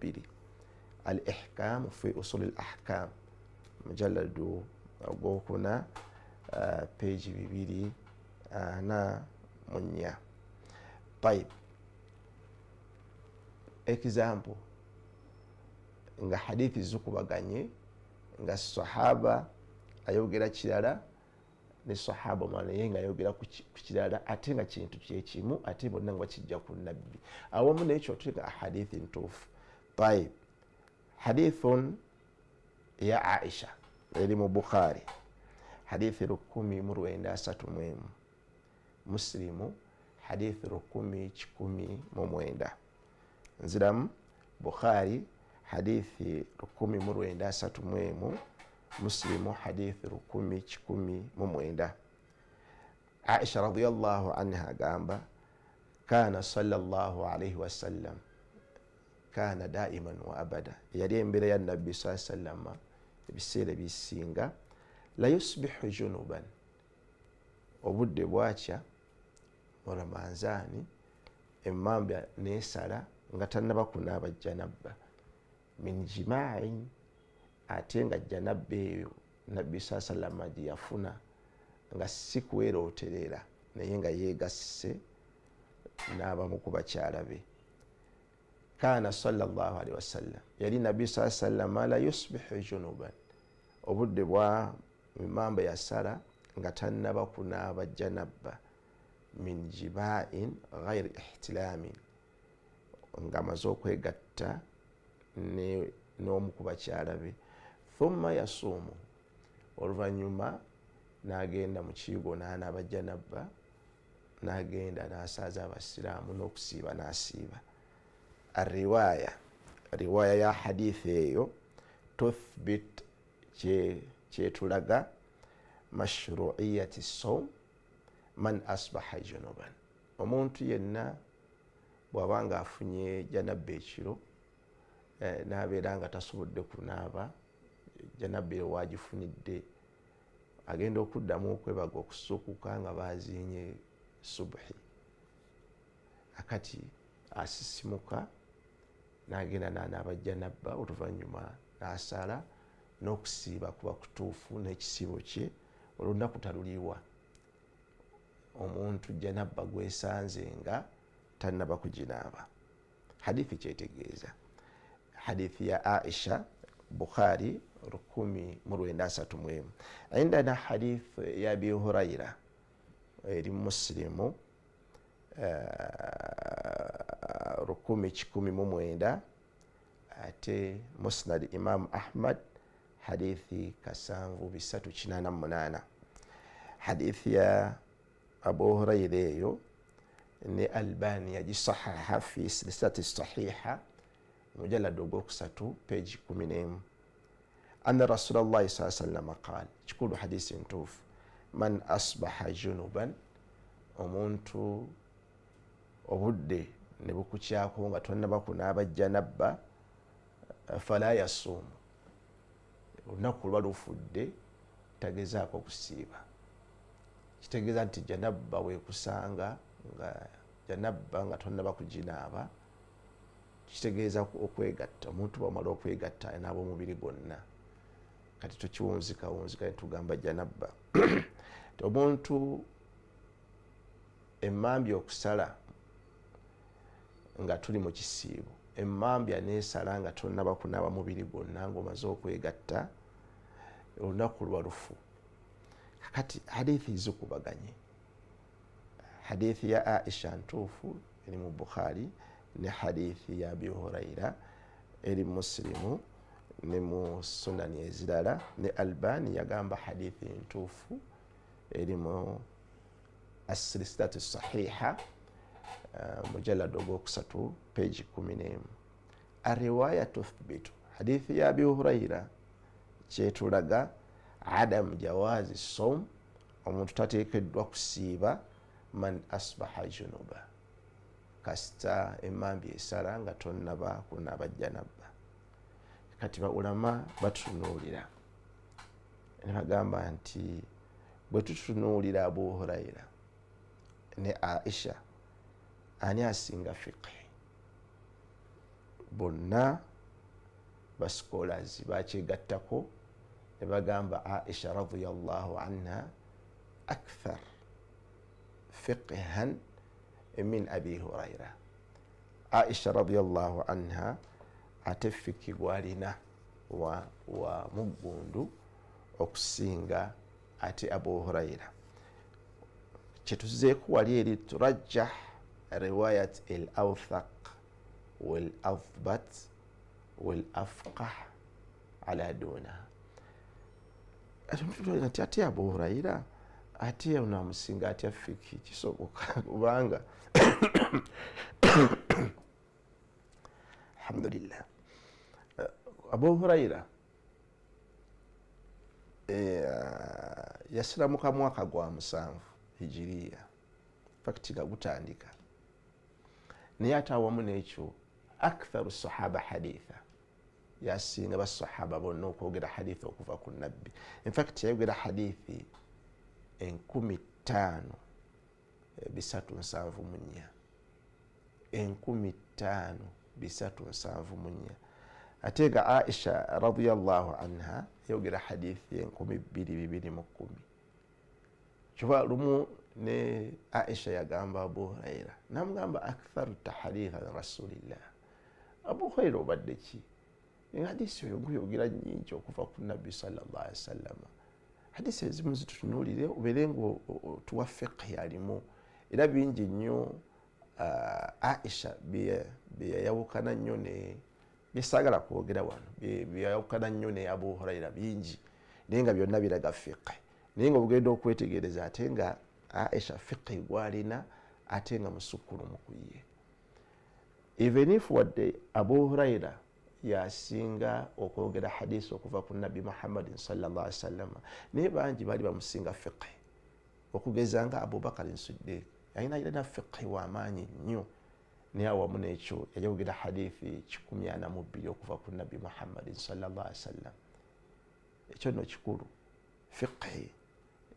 بيلي الإحكام في أصول الأحكام مجلد بوكونا آه بيج بيلي أنا آه منيا طيب example nga hadithi zikubaganye nga sahaba ayogera kirala ne sahaba omala ye ngaayogera ku kirala ate nga kintu kyekimu ate bonna nga bakijja ku nabbi awamu nekyo tuyiga ahadithi ntuufu طيب حديث يا عائشة علم بخاري حديث ركومي مروي ناسة مهم مسلم حديث ركومي تشكومي مموينده نزلم بخاري حديث ركومي مروي ناسة مهم مسلم حديث ركومي تشكومي مموينده عائشة رضي الله عنها قامبا كان صلى الله عليه وسلم kana daiman wa abada yali embeera ya nabbi saa sallama ebiseera bisinga layusbihu junuban obudde bwakya mu ramanzaani emambya nesala nga tanaba kunaaba janabba min jimaai ate nga janabba eyo nabbi saa sallama gyeyafuna nga si kwerooterera naye nga yegasse n'abamu kubakyala be kaana salllah alihi wasallam yali nabi sa sallam mala yusbihu junuban obudde bwa mimamba ya sala nga tanaba kunaaba janaba min jibain gairi ihtilamin nga amaze okwegatta n'omukubakyala be thumma yasuumu oluvanyuma n'agenda mu kiigo naanaaba janaba n'agenda n'asaaza abasiraamu n'okusiiba n'asiiba na ariwaya riwaya ya hadithi eyo tuthbit kyetulaga mashruiyati soum man asbaha junuban omuntu yenna bwabanga afunye janabba ekiro nabeera nga tasobodde kunaaba janabba ewagifunidde agenda okuddamu okwebaga okusukuka nga bazinye subuhi akati asisimuka nagenda nanabajja nabba oluvanyuma nasala nokusiiba kuba kutuufu nekisiibo kye olunaku taluliwa omuntu janabba gwesanze nga tanaba kuginaaba hadithi kyetegeeza hadithi ya aisha bukhari 193 indana hadithi ya abi huraira eri muslimu eh, 19 ate musnad imamu ahmad hadithi 7 hadithi ya abu huraira eyo ne albani yagisahaha fi silisilati sahiha mujaladi ogwokusatu peji 1m ana rasulllahi sa salama qal kikulu hadisi ntuufu man asbaha junuban omuntu obudde nebukukyako nga tonabakunaabajja nabba eh, fala yasuumu olunaku lwa lufudde tagezaako okusiiba kitegeeza nti janabba wekusanga nga janabba nga tonabakuginaaba kitegeeza okwegatta omuntu bwamala okwegatta nabomubiri gwonna kati tukiwunzikawunzika netugamba janabba omuntu emambi okusala nga tuli mu kisiibo emambya nesala nga tonabakunaba mubiri gwonna ngaomaze okwegatta olunaku lwalufu kakati hadithi zikubaganye hadithi ya aisha ntuufu eri mu bukhari ne hadithi ya abi huraira eri musilimu ne mu sunani ezirala ne albani yagamba hadithi ntuufu erimu asilisitatu sahiha Uh, mujalad ogwokusatu peji kumi nemu ariwaya tuthbitu hadithi ya abi hurayira kyetulaga adamu jawazi som omuntu tateekeddwa kusiiba man asbaha junuba kasita emambi esala nga tonaba kunabajja nabba kati baulama batunuulira nebagamba nti bwe tutunuulira abu hurayira ne aisha ani asinga fiqi bonna basikolazi bakyegattako ne bagamba aisha radiallahu anha akthar fiqhan min abi huraira aisha radiallahu anha ate fiki gwalina wa, wa mugundu okusinga ati abu huraira kyetuzeeku wali eri turajjaha riwayat al-awthaq wal-athbat wal-afqah ala duna atumtutolina ti ate abuhuraira ate onamusinga atya fiki kisoboka kubanga alhamdulillah abuhuraira eh, yasiramuka mwaka gwa musanvu hijiria fakti nga gutandika naye ate awamu nekyo aktharu sahaba haditha yasinga basahaba bonna okwogera haditha okuva ku nabbi infact yayogera hadithi enkumi ttaano eh, bisatu nsanvu munya enkumi ttaano bisatu nsanvu munya ate nga aisha radiallahu anha yayogera hadithi enkumi bbiri bibiri mukumi kyoba lumu ne aisha yagamba abu huraira namugamba aktharu tahrihan rasulillah abu huraira obadde ki hadisi oyo guyogera nyingi okuva ku nabbi salawasalama hadisi ezimu zitutunulire obeere nga otuwa fiqi alimu era bingi nnyo aisha byeyayawukana nnyo ne byesagala kwogera wano byeyawukana nnyo ne abu huraira bingi naye nga byonna biraga fiqi naye nga obugenda okwetegereza ate nga aisha fiqi gwalina ate nga musukulumu kuye even if wadde abu huraira yasinga okwogera hadisi okuva ku nabi muhammadin sawasalama naye bangi bali bamusinga fiqi okugeza nga abubakarin sidiik yayina yirana fiqi wamaanyi nnyo naye awamu nekyo yayogera hadithi kikumi ana mubiri okuva ku nabi muhammadin sawasalama ekyo nno kikulu fiqi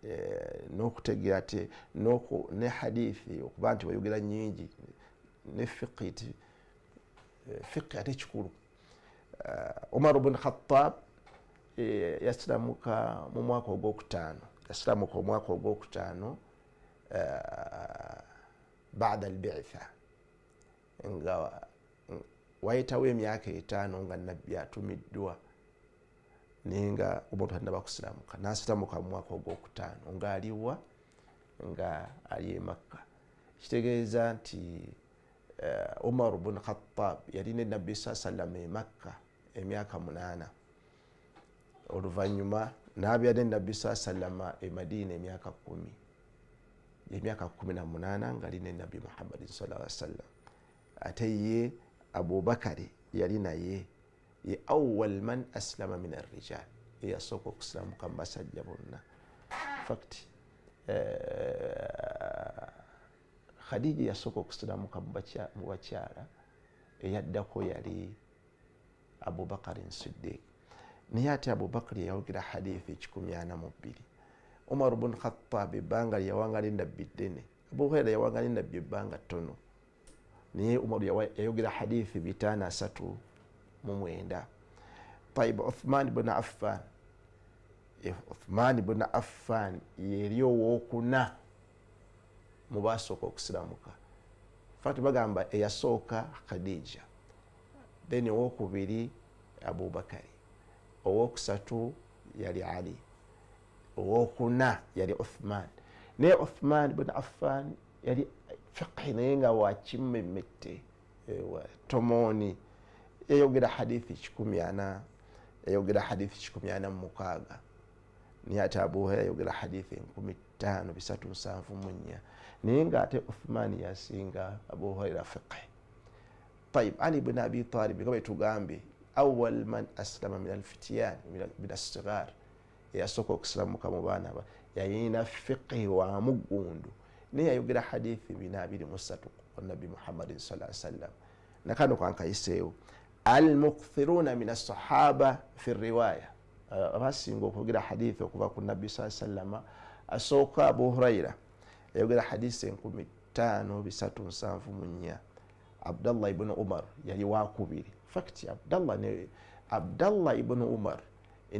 Eh, n'okutegera te ne hadithi okuba nti bayogera nyingi ne fiqiti eh, fiqi ate kikulu omar eh, bn khatab yasiramuka mu mwaka ogwokutaano yasiramuka omwaka ogwokutaano bada albitha nga wayitawo emyaka etaano nga nabbi atumiddwa nayenga oba tanaba kusiramuka nasitamuka mumwaka ogwokutaano nga aliwa nga ali emakka kitegeeza nti eh, omar bun khatab yalina enabi sa salama emakka emyaka munana oluvanyuma nabya nenabi sa salama emadina emyaka kumi emyaka kumi namunana nga alina enabi muhammadin sa salam ate ye abubakari yali naye ye awal man aslama min arrijal eyasooka okusilamuka mu basajja bonna fact khadija yasooka okusilamuka mu bakyala eyaddako yali abubakarin siddiik naye ate abubakari yayogera hadithi ekikumi ana mu bbiri umar bun khatab ebbanga lyeyawanga linabbi ddene abuhaira yawanga linabbi ebbanga ttono naye umar yayogera hadithi bitaano asatu mumwenda taiba othman bun affan othman bun affan yeri owokuna mubasooka okusiramuka fati bagamba eyasooka khadija then owokubiri abubakari owokusatu yali ali owokuna yali othman naye othman bun affan yali fiqhi naye nga wakimemete tomoni e, yayogera hadithi kikumyana yayogera hadithi kikumyana mumukaaga naye ate abuhera ayogera hadithi enkumi tano bisatu musanvu mu nnya naye ngaate uthmaani yasinga abuhuraira fiqi tayib ali buni abi talibi nga bwetugambye awal man aslama min alfityan min assigari eyasooka okusiramuka mu ba yayina fiqi wamugundu naye yayogera hadithi bina abiri mu ssatu muhammadin saa sallam nakano kankayiseewo almukthiruna min asahaba fi riwaya abasinga okwogera hadithi okuva ku nabbi saa sallama asooka abu huraira yayogera hadisi enkumi taano bisatu nsanvu munya abdallah ibunu umar yali wakubiri fakti abdallah ibunu umar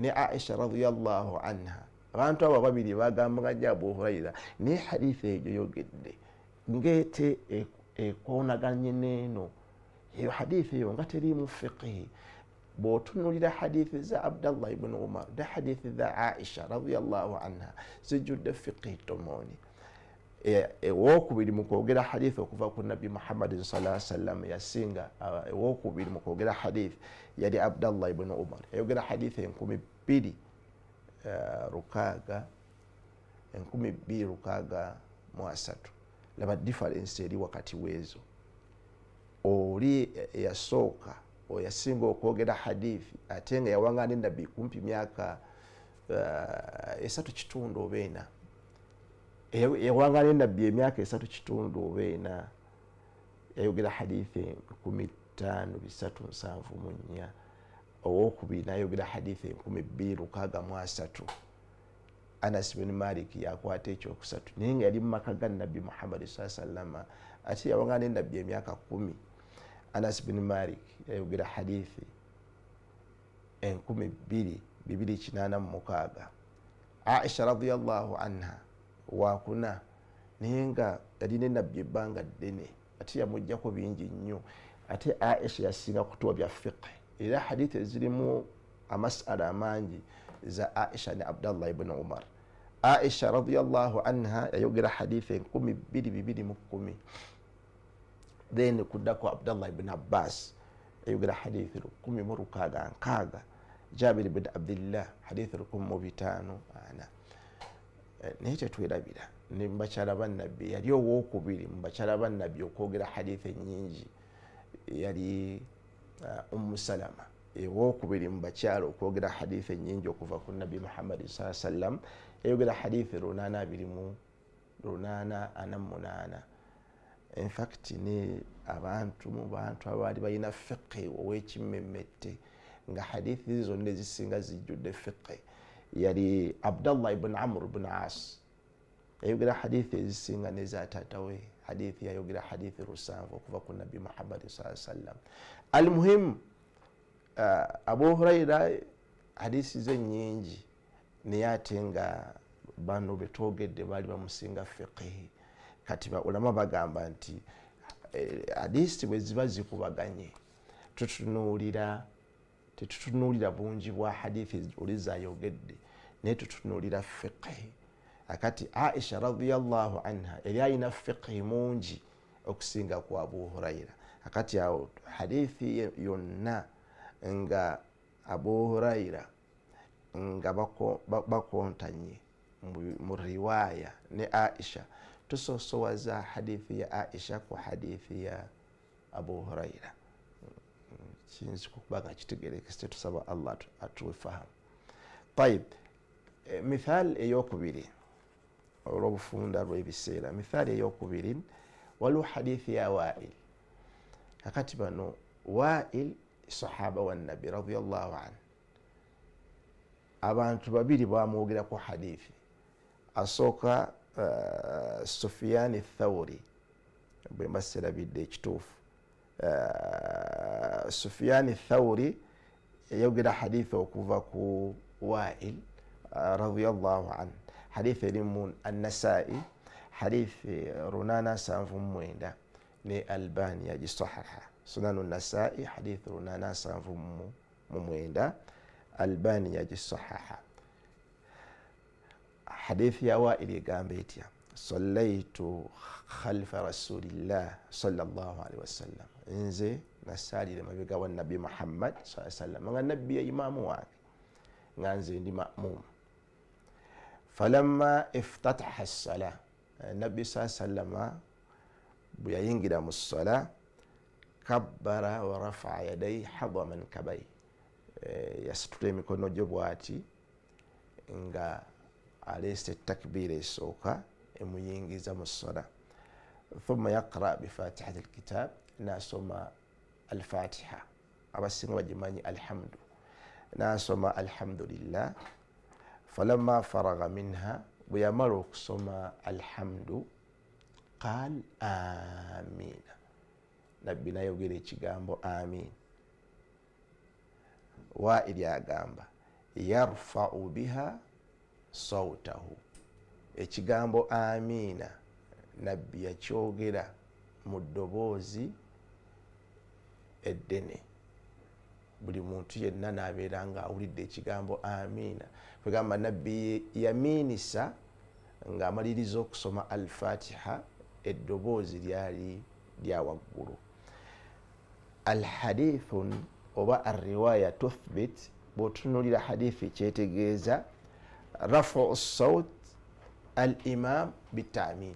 ne aisha radiallah anha abantu abo babiri bagambaganya abu huraira naye hadithi eyo yogedde ngete ekonaganye neeno e, eyo hadithi eyo nga teri mufiqihi bwotunulira hadithi za abdallah ibuni umar ne hadithi za aisha radiallah anha zijjudde fiqihi tomoni ewokubiri e, mukwogera hadithi okuva ku nabi muhammadin salaa sallam yasinga ewokubiri mukwogera hadithi yali abdallah ibuni umar yayogera hadithi enkumi biri e, rukaaga enkumi biri rukaaga mu asatu laba difference eri wakati wezo oli eyasooka oyasinga okwogera hadithi ate nga yawangana enabbi kumpi myaka eh, esatu kitundu oba ena yawangana enabbi emyaka esatu kitundu oba ena yayogera hadithi enkumi ttaano bisatu nsanvu mu nnya owokubiri nayogera hadithi enkumi bbiri lukaaga mu asatu anas bini maliki yakwata ekyokusatu naye nga yali mumaka ga nabbi muhammadi saa salama ate yawangana enabbi emyaka kumi anas bin malik yayogera eh, hadithi 2286 eh, aisha radiallah anha wakuna naye nga yalina enabbi ebbanga ddene ate yamugjako bingi nnyo ate aisha yasinga kutuwa bya fiqi era hadithi ezirimu amasala amangi za aisha ne abdallah ibni umar aisha radiallah anha yayogera hadithi 2211 then kuddako abdallah ibn abbas eyogera hadithi lukumi murukaaga nkaaga jabir bin abdillah hadithi lukumi mubitaano ana eh, naye tetwerabira nemubakyala bannabbi yali owokubiri mubakyala bannabbi okwogera hadithi enyingi yali eh, umusalama ewokubiri mubakyala okwogera hadithi enyingi okuva ku nabi muhammadin saa salam eyogera hadithi lunaana abirimu lunaana ana munaana infact ne abantu mu bantu abaali balina fiqi ow'ekimemete nga hadithi ezi zonna ezisinga zijjudde fiqi yali abdallah ibuni amur bun as yayogera hadithi ezisinga nezatatawe hadithi yayogera hadithi rusanvu okuva ku nabi muhammadi saa sallam almuhimu uh, abuhuraira hadithi ze nyingi naye ate nga bano betwogedde baali bamusinga fiqihi kati baulama bagamba nti eh, atleast bweziba zikubaganye tutunuulira tetutunuulira bungi bwa hadithi oli zayogedde naye tutunuulira fiqihi akati aisha radiallahu anha yali alina fiqihi mungi okusinga kwa abuhuraira akati awo hadithi yonna nga abuhuraira nga bakontanye mu riwaya ne aisha tuso sowa za hadithi ya aisha ku hadithi ya abu huraira kiyinza kubanga kitegerekese tusaba allah atufaham taib eh, mithal eyokubiri olwobufunda lwebiseera mithal eyokubiri waliwo hadithi ya wail kakati bano wail sahaba wanabi radiallah an abantu babiri bamwogeraku hadithi asooka Uh, sufiyaani thauri bwembasirabidde ekituufu uh, sufiyaani thauri yogera haditha okuva ku wail uh, radiallahu an haditha erimu annasai haditha runana sanvu mumwenda ne albani yagisahaha sunanu nasai haditha runana sanvu mumwenda albani yagisahaha حديث يا وائل قامت صليت خلف رسول الله صلى الله عليه وسلم انزي نسالي لما بقى النبي محمد صلى الله عليه وسلم من النبي إمام واك نانزي دي مأموم فلما افتتح الصلاة النبي صلى الله عليه وسلم بيين قدام الصلاة كبر ورفع يدي حظ من كبي يستطيع مكونو جبواتي إنقا aleese ettakibiira esooka emuyingiza mu sola thumma yaqra bifatihati alkitab nasoma alfatiha abasinga bagimanyi alhamdu nasoma alhamdulillah falama faraga minha bwe yamala okusoma alhamdu qaal amiina nabbi nayogera ekigambo amin wairi agamba yarfau biha sautahu ekigambo amiina nabbi yakyogera mu ddoboozi eddene buli muntu yenna nabeera nga awulidde ekigambo amiina kwegamba nabbi yaminisa ngaamaliriza okusoma alfatiha eddoboozi lyali lyawaggulu alhadithun oba ariwaya tuthbit bwotunulira hadithi kyetegeeza رفع الصوت الإمام بالتعميم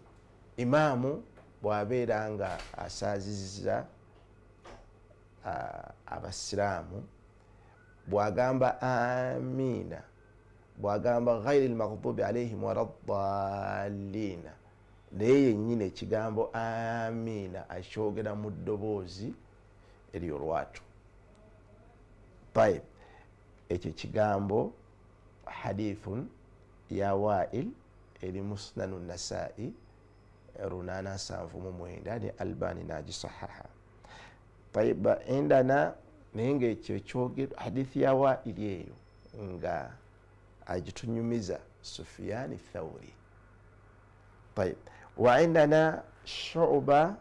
إمام بوابيرا نغا أسازيزا أبسرام بواغامبا آمين بواغامبا غير المغضوب عليهم ولا الضالين naye yennyini ekigambo amiina akyogera mu ddoboozi eryo lwato taib ekyo kigambo hadithun ya wail eri musnanu nasai runana sanfu mumwenda ne albani naji sahaha taiba endana naye nga ekyokyogerwa hadithi ya wail eyo nga agitunyumiza sufiyani thauri taib waendana shuba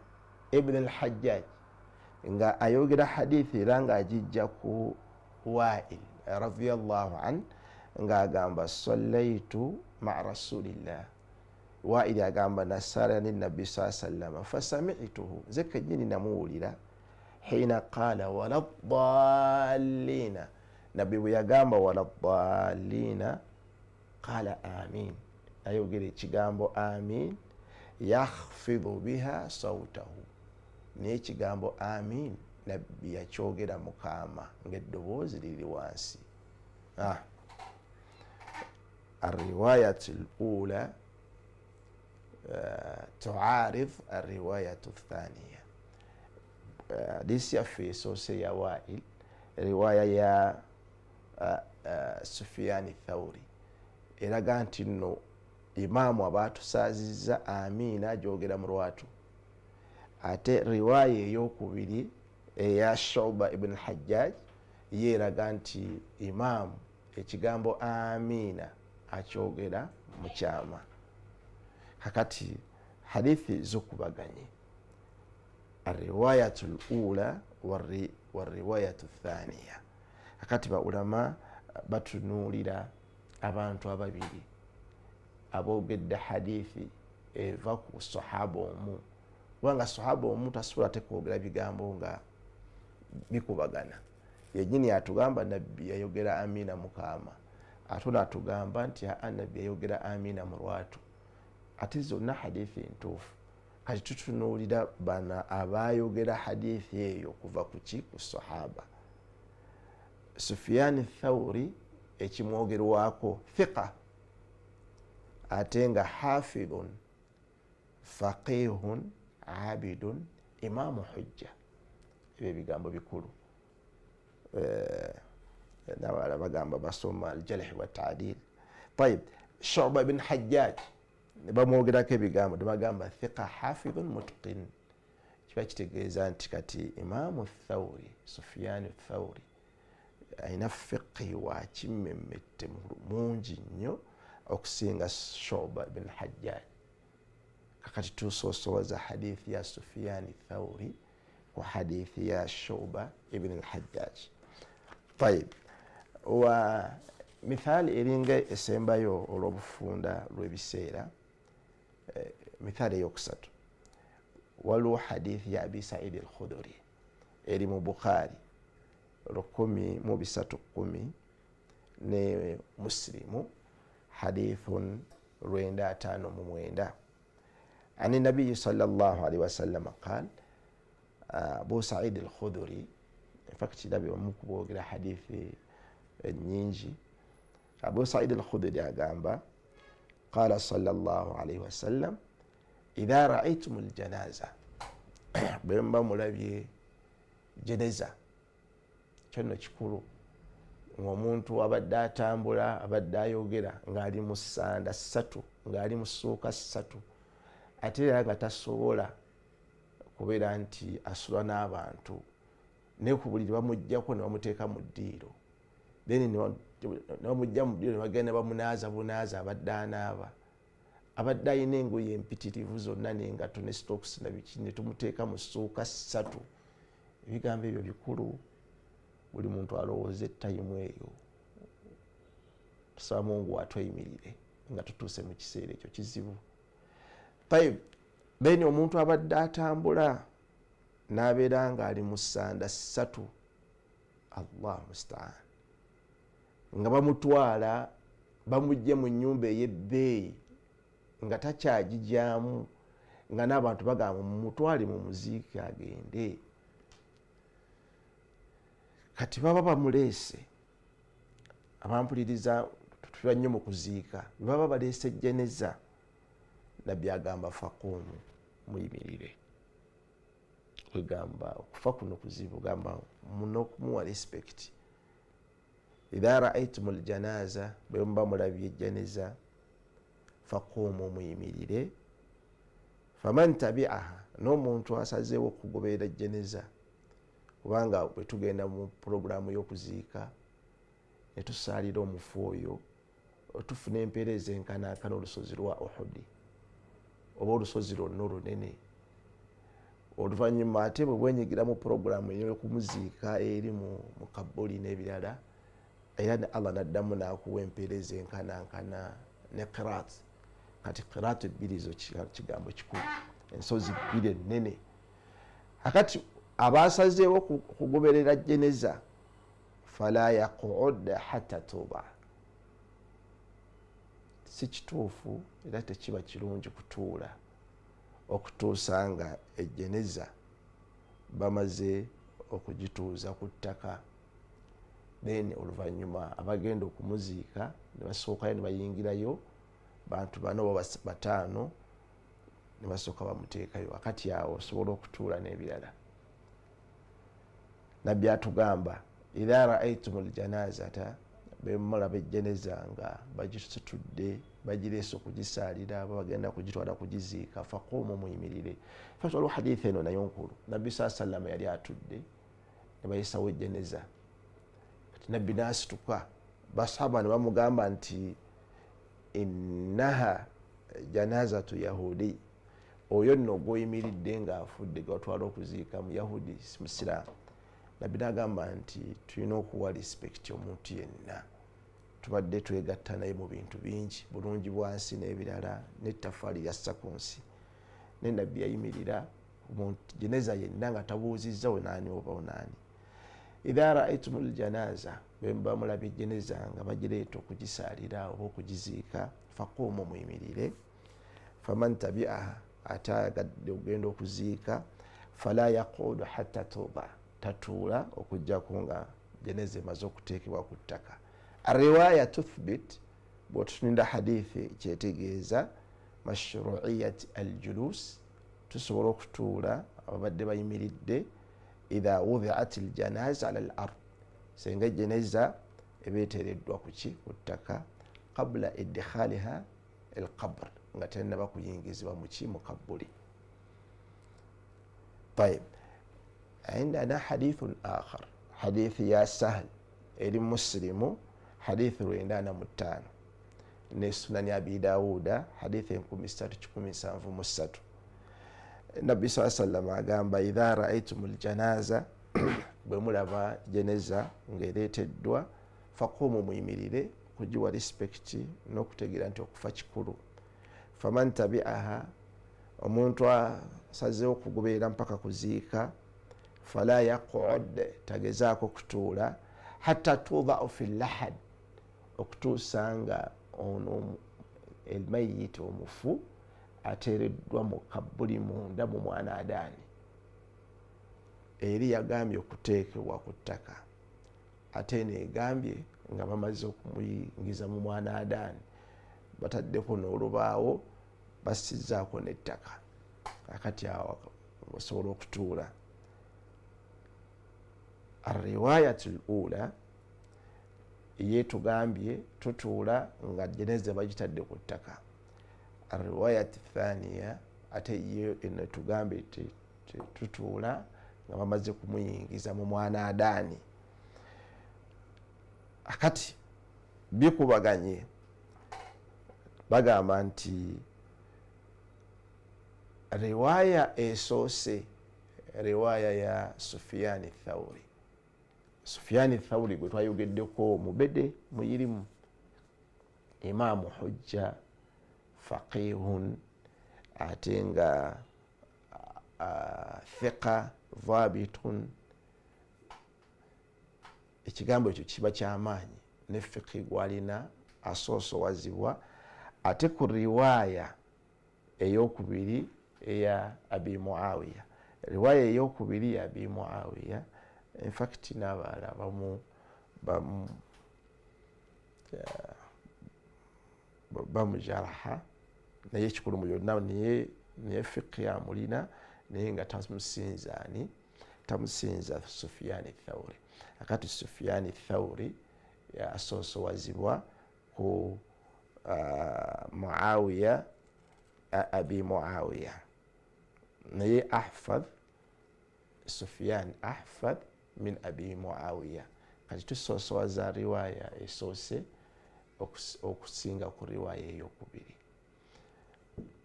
ibni lhajjaj nga ayogera hadithi era nga ajijja ku wail radiallahu anu ngaagamba sallaitu maa rasulillah waidi agamba nasarani nabi sa sallama fasamituhu zeka jini namuwulira hina qala wala dalina nabi bwe yagamba wala dalina qala amin nayogera ekigambo amin yahfidhu biha sautahu naye ekigambo amin nabbi yakyogera mukama ngaeddoboozi liri wansi ah. الرواية الأولى تعارض الرواية الثانية hadithi ya Fesose ya Wail, riwaya ya Sufiyani Thawuri eraga nti nno imaamu abaatusaaziza amiina agyogera mu lwatu ate riwaaya ey'okubiri eya shuba ibuni hajjaji yeeraga nti imaamu ekigambo amiina akyogera mukyama kakati hadithi zokubaganye ariwayat lula wariwayat thaniya kakati baulama eh, batunulira abantu ababiri abogedde hadithi eva ku sahaba omu kubanga sahaba omu tasobola tekwogera bigambo nga bikubagana yenyini atugamba nabbi yayogera amina mukama ate ono atugamba nti anabi yayogera amina mulwatu ate zonna hadithi ntuufu kati tutunuulira bana abayogera hadithi eyo kuva kuki ku sahaba sufiyani thauri ekimwogerwako fiqa ate nga hafidun faqihun abidun imamu hujja ebyo ebigambo bikulu uh, نعم على مقام بصوم الجلح والتعديل طيب شعبة بن حجاج بمو قدا كبي قام دما قام ثقة حافظ متقن كيفاش تجيزان تكاتي إمام الثوري سفيان الثوري أين فقه واتم من مونجي أكسينغ الشعبة بن حجاج كاكاتي توسو سوزا حديث يا سفيان الثوري وحديث يا شعبة ابن الحجاج طيب wa mithaali eringa esembayo olwobufunda lwebiseera eh, mithaali eyokusatu waliwo hadithi ya abi saidi alkhuduri eri mu bukhari lukumi mu bisatu kumi ne musilimu hadithun lwenda atano mu mwenda ani nabiyi sal llah alihi wasallama qal eh, abu saidi alkhuduri infact nabi bamukubogera hadithi enyingi abu said alkhudri agamba qala salllah alaihi wasallam idha raitum ljanaza bwemba mulabye jeneza kyo nno kikulu ngaomuntu abadde atambula abadde ayogera ngaali mu sanda ssatu ngaali musuuka ssatu ate era nga tasobola kubeera nti asula n'abantu ne ku buliri bamugjako ne bamuteeka mu ddiiro then nomujjamudiro nebagenda bamunaaza bunaaza abadde anaaba abadde ayina engoyi empitirivu zonna nengato ne stoks nabiki netumuteeka mu suuka ssatu ebigambo ebyo bikulu buli muntu alowooza etayimu eyo tusaba mungu atweyimirire nga tutuuse mu kiseera ekyo kizibu then omuntu abadde atambula n'abeera ngaali mu ssanda ssatu allah mustaan nga bamutwala bamujje mu nyumba eyebbeeyi nga takyagijyamu nga n'abantu bagamba mumutwale mu muziiki agende kati baba bamuleese abampuliriza tutula nnyo mu kuziika baba baleese jeneza nabbi agamba fakuumu muyimirire egamba okufa kuno kuzibu gamba muna okumuwa respekiti idha raaitum ljanaza bwemuba mulabye ejjaniza faquumu muyimirire faman tabiaha n'omuntu asazeewo okugoberera jjaniza kubanga bwetugenda mu puroguramu y'okuziika netusaalira omufu oyo otufuna empeera ezenkanaka n'olusozi lwa uhudi oba olusozi lwonna olunene oluvanyuma ate bwe bwenyigira mu puroguramu y'okumuziika eri mu kabuli n'ebirala era allah naddamu nakuwa empeereza enkanankana ne krat kati krat ebbirizo kigambo kikulu ensozi bbiri enene akati abasazeewo okugoberera jeneza fala yaquud hatta tuba si kituufu era tekiba kirungi kutuula okutuusa nga ejeneza bamaze okugituuza ku ttaka then oluvanyuma abagenda okumuziika nebasookayo nebayingirayo bantu bano bataano nebasooka bamuteekayo akati awo osobola okutuula nebirala nabbi atugamba era raaitu muljanazata bemulaba ejjeneza nga bagisitudde bagireesa okugisaalira bagenda kugitwala kugiziika fakuumu muyimirire fatwaliwo haditha eno naye nkulu nabbi saa salama yali atudde nebayisawo ejjeneza nabbi nasituka basaba nebamugamba nti innaha janazatu yahudi oyo nno ogwoyimiridde ngaafudde gebatwala okuziika muyahudi musiramu nabbi nagamba nti tulina okuwa respekiti omuntu yenna tubadde twegatta naye mu bintu bingi bulungi bwansi n'ebirala netafaali yassa ku nsi ne nabbi yayimirira omuntu jeneza yenna nga tabuuzizza wenaani oba onaani idha raitum ljanaza bemba mulaba ejeneza nga bagireeta okugisalira oba okugiziika fakuumu muimirire faman tabiaha ate agadde okgenda okuziika fala yaqulu hatta tuba tatuula okujjaku nga jeneza emaze okuteekebwa ku ttaka ariwaya tuthbit bwetutunira hadithi kyetegeeza mashruiyat aljulus tusobole okutuula ababadde bayimiridde idha wudhiat ljanaza ala larb senga jeneza ebeteredwa kuki kuttaka kabula idikhaliha elkabr nga tenaba kuyingizibwa muki mukabuli ayib indana hadithun akhar hadithi ya sahl eri muslimu hadithi lwendana mutano nesunani abi dawuda hadithi 3 17 musatu nabbi saa sallama agamba idha raaitum ljanaza bwe mulaba jeneza ngaereeteddwa fakuumu muyimirire kugiwa respekiti n'okutegeera nti okufa kikulu faman tabiaha omuntu asazeewo okugubeera mpaka kuziika fala yaqud tagezaako kutuula hatta tudau fi llahad okutuusa nga ono elmayiti omufu ateredwa muka buli munda mu mwana adaani eri yagambye okuteekebwa ku ttaka ate neegambye nga bamaze okumuyingiza mu mwana adaani bataddeko n'olubaawo basizaako n'ettaka akati awo basobola okutuula ariwayati lula yetugambye tutuula nga jeneze bagitadde ku ttaka arwayat thaniya ate ye enetugambe tetutuula nga bamaze kumuyingiza mu mwana adaani akati bikubaganye bagamba nti riwaya esoose riwaya ya sufiyani thauri sufiyani thauri gwe twayogeddeko mubede muyirimu imaamu hujja faqihun ate nga thika thabitun ekigambo ekyo kiba kyamaanyi ne fiki gwalina asoosowazibwa ate ku riwaaya eyokubiri eya abi muawiya riwaaya eyokubiri ya abi muawiya infacti nabaala bamu bamujaraha bamu, yeah, bamu naye ekikulu mu byonna naye fiki amulina naye nga tamusinzaani tamusinza sufiyaani thauri akati sufiyaani thauri asoosowazibwa ku ah, muawiya abi muawiya naye ahfad sufiyaan ahfad min abi muawiya kati tusoosowaza riwaaya esoose okusinga ku riwaaya eyokubiri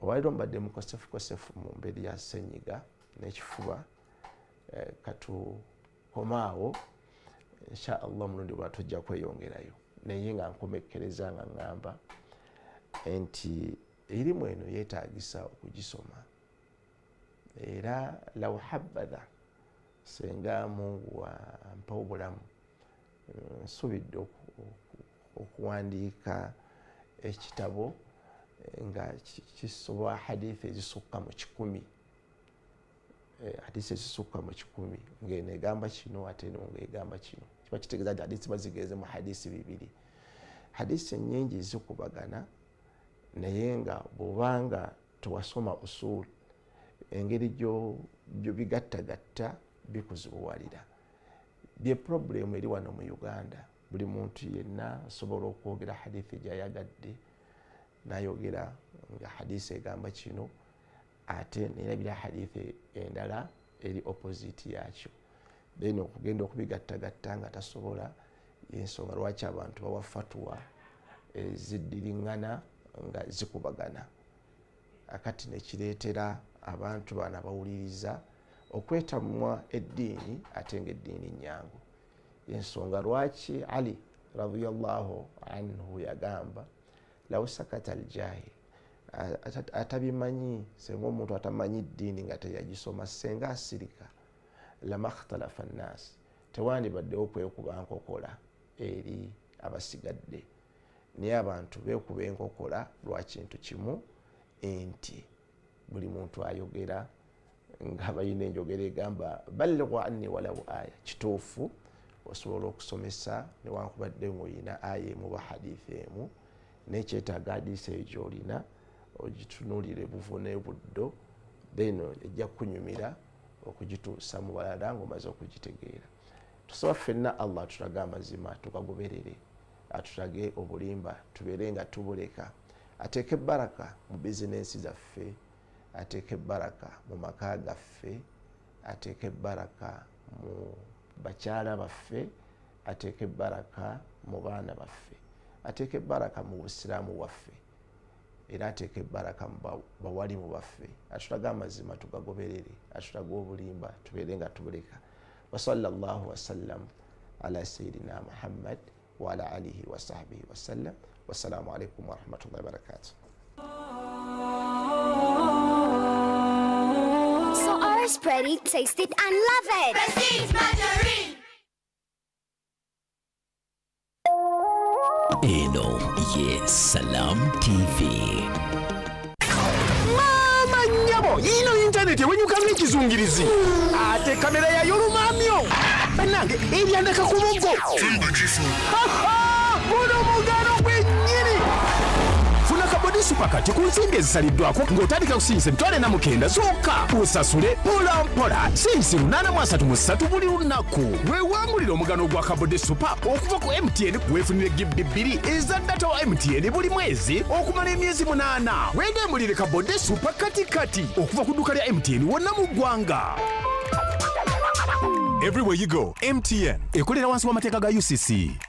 obaire mubadde mukosefukosefu mu mbeeri ya senyiga n'ekifuba eh, katukomaawo inshaallah omulundi lwa tujja kweyongerayo naye nga nkomekereza nga ngamba nti erimu eno yeetagisa okugisoma era law habatha senga muwampa obulamu mm, nsubidde okuwandiika ekitabo nga kisoba hadisi ezisukka mu kikumi eh, hadisi ezisukka mu kikumi ngeno egamba kino ate nonga egamba kino kiba kitegeeza nti hadisi bazigeeze mu hadisi bibiri hadisi enyingi zikubagana naye nga bwobanga tewasoma usul engeri gyobigattagatta bikuzibuwalira byepurobulemu eri wano mu uganda buli muntu yenna asobola okwogera hadisi gyayagadde nayogera nga hadisi egamba kino ate nerabira hadisi endala eri opositi yakyo then okugenda okubigattagatta nga tasobola yensonga lwaki abantu bawa fatuwa ezidiriŋgana nga zikubagana akati nekireetera abantu bana bawuliriza okwetamwa eddiini ate nga eddiini nyangu ensonga lwaki ali radiallahu anhu yagamba lausakata aljahi atabimanyi senga omuntu atamanyi ddiini nga teyagisoma senga asirika lamakhtalafa nnas tewandibaddewo okwekuba nkokola eri abasigadde naye abantu bekuba enkokola lwakintu kimu nti buli muntu ayogera nga bayina enjogera egamba balliga anni walau aya kituufu osobola okusomesa newankubadde ngaoyina aya emu bahadiifa emu nekyetaaga adiisa ekyo olina ogitunulire buvune buddo then ejja kukunyumira okugituusa mu balala nga omaze okugitegeera tusaba ffenna allah atulage amazima tukagoberere atulage obulimba tubeere nga tubuleka ateeka ebaraka mu bizinesi zaffe ateeka ebaraka mu maka gaffe ateeka ebaraka mu bakyala baffe ateeka ebaraka mu baana baffe ateeka ebbaraka mu busiraamu waffe era ateeka ebbaraka bawali mu baffe atulaga amazima tugagoberere atulaga obulimba tubeere nga tubuleka wasala llahu wasallam ala sayidina muhammad waala alihi wasahbihi wasallam wassalamu alaikum warahmatullahi wabarakatuh So ours pretty, tasted and loved. Prestige Margarine. ये सलाम TV nyabo ino intaneti ewenyukamu ekizungirizi ate kamera yayo lumamyo banange eryandeka ku mugo supakati ku nsimbi ezisaliddwako ng'otandika kusinyisa emitwalo ena mu kenda zokka osasule mpolampola sinyisa lunaana mwasatu mu ssatu buli lunaku weewangulira omugano ogwa kabode supa okuva ku mtn weefunire gibbi bbiri eza data wa mtn buli mwezi okumala emyezi munaana wegambulire kabode supa katikati okuva ku dduka lya mtn wonna mu ggwanga everywhere you go mtn ekolera wansi w'amateeka ga ucc